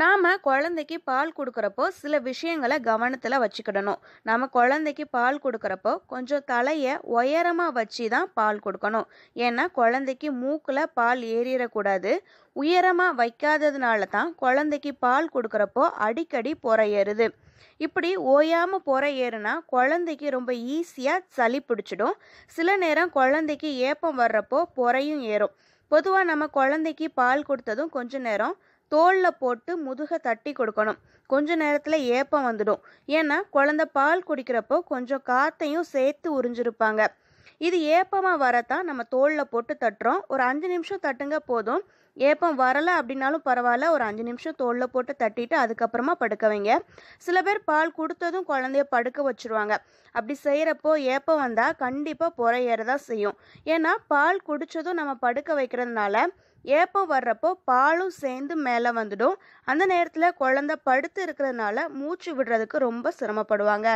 நாம் குழந்தைக்கு பால் கொடுக்குறப்போ சில விஷயங்களை கவனத்தில் வச்சுக்கிடணும் நம்ம குழந்தைக்கு பால் கொடுக்குறப்போ கொஞ்சம் தலையை உயரமாக வச்சு தான் பால் கொடுக்கணும் ஏன்னா குழந்தைக்கு மூக்கில் பால் ஏறிடக்கூடாது உயரமாக வைக்காததுனால தான் குழந்தைக்கு பால் கொடுக்குறப்போ அடிக்கடி புறையேறுது ஏறுது இப்படி ஓயாமல் புற ஏறுனா குழந்தைக்கு ரொம்ப ஈஸியாக சளி பிடிச்சிடும் சில நேரம் குழந்தைக்கு ஏப்பம் வர்றப்போ புறையும் ஏறும் பொதுவாக நம்ம குழந்தைக்கு பால் கொடுத்ததும் கொஞ்ச நேரம் தோலில் போட்டு முதுகை தட்டி கொடுக்கணும் கொஞ்ச நேரத்தில் ஏப்பம் வந்துடும் ஏன்னா குழந்த பால் குடிக்கிறப்போ கொஞ்சம் காற்றையும் சேர்த்து உறிஞ்சிருப்பாங்க இது ஏப்பமாக வரத்தான் நம்ம தோலில் போட்டு தட்டுறோம் ஒரு அஞ்சு நிமிஷம் தட்டுங்க போதும் ஏப்பம் வரலை அப்படின்னாலும் பரவாயில்ல ஒரு அஞ்சு நிமிஷம் தோலில் போட்டு தட்டிட்டு அதுக்கப்புறமா படுக்க வைங்க சில பேர் பால் கொடுத்ததும் குழந்தைய படுக்க வச்சுருவாங்க அப்படி செய்கிறப்போ ஏப்பம் வந்தால் கண்டிப்பாக புறையேறதான் செய்யும் ஏன்னா பால் குடித்ததும் நம்ம படுக்க வைக்கிறதுனால ஏப்பம் வர்றப்போ பாலும் சேர்ந்து மேலே வந்துடும் அந்த நேரத்தில் குழந்த படுத்து இருக்கிறதுனால மூச்சு விடுறதுக்கு ரொம்ப சிரமப்படுவாங்க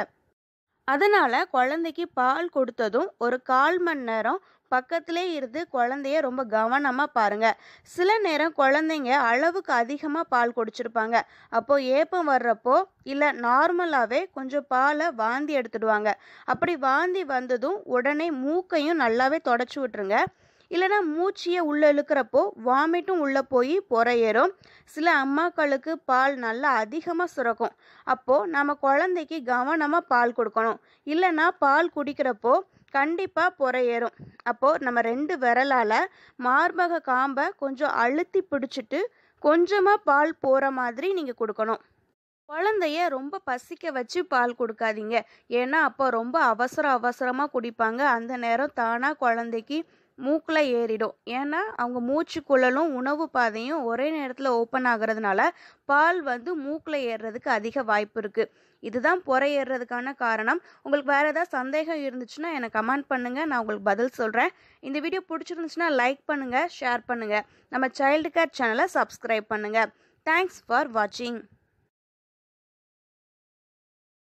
அதனால் குழந்தைக்கு பால் கொடுத்ததும் ஒரு கால் மணி நேரம் பக்கத்திலே இருந்து குழந்தைய ரொம்ப கவனமாக பாருங்கள் சில நேரம் குழந்தைங்க அளவுக்கு அதிகமாக பால் குடிச்சிருப்பாங்க அப்போது ஏப்பம் வர்றப்போ இல்லை நார்மலாகவே கொஞ்சம் பாலை வாந்தி எடுத்துடுவாங்க அப்படி வாந்தி வந்ததும் உடனே மூக்கையும் நல்லாவே தொடச்சி விட்டுருங்க இல்லைனா மூச்சியை உள்ளே இழுக்கிறப்போ வாமிட்டும் உள்ளே போய் புறையேறும் சில அம்மாக்களுக்கு பால் நல்லா அதிகமாக சுரக்கும் அப்போது நம்ம குழந்தைக்கு கவனமாக பால் கொடுக்கணும் இல்லைனா பால் குடிக்கிறப்போ கண்டிப்பாக புறையேறும் அப்போது நம்ம ரெண்டு விரலால் மார்பக காம்பை கொஞ்சம் அழுத்தி பிடிச்சிட்டு கொஞ்சமாக பால் போகிற மாதிரி நீங்கள் கொடுக்கணும் குழந்தைய ரொம்ப பசிக்க வச்சு பால் கொடுக்காதீங்க ஏன்னா அப்போ ரொம்ப அவசர அவசரமாக குடிப்பாங்க அந்த நேரம் தானாக குழந்தைக்கு மூக்கில் ஏறிடும் ஏன்னா அவங்க குழலும் உணவு பாதையும் ஒரே நேரத்தில் ஓப்பன் ஆகிறதுனால பால் வந்து மூக்கில் ஏறுறதுக்கு அதிக வாய்ப்பு இருக்குது இதுதான் புறை ஏறுறதுக்கான காரணம் உங்களுக்கு வேறு ஏதாவது சந்தேகம் இருந்துச்சுன்னா எனக்கு கமெண்ட் பண்ணுங்கள் நான் உங்களுக்கு பதில் சொல்கிறேன் இந்த வீடியோ பிடிச்சிருந்துச்சுன்னா லைக் பண்ணுங்கள் ஷேர் பண்ணுங்கள் நம்ம சைல்டு கேர் சேனலை சப்ஸ்கிரைப் பண்ணுங்கள் தேங்க்ஸ் ஃபார் வாட்சிங்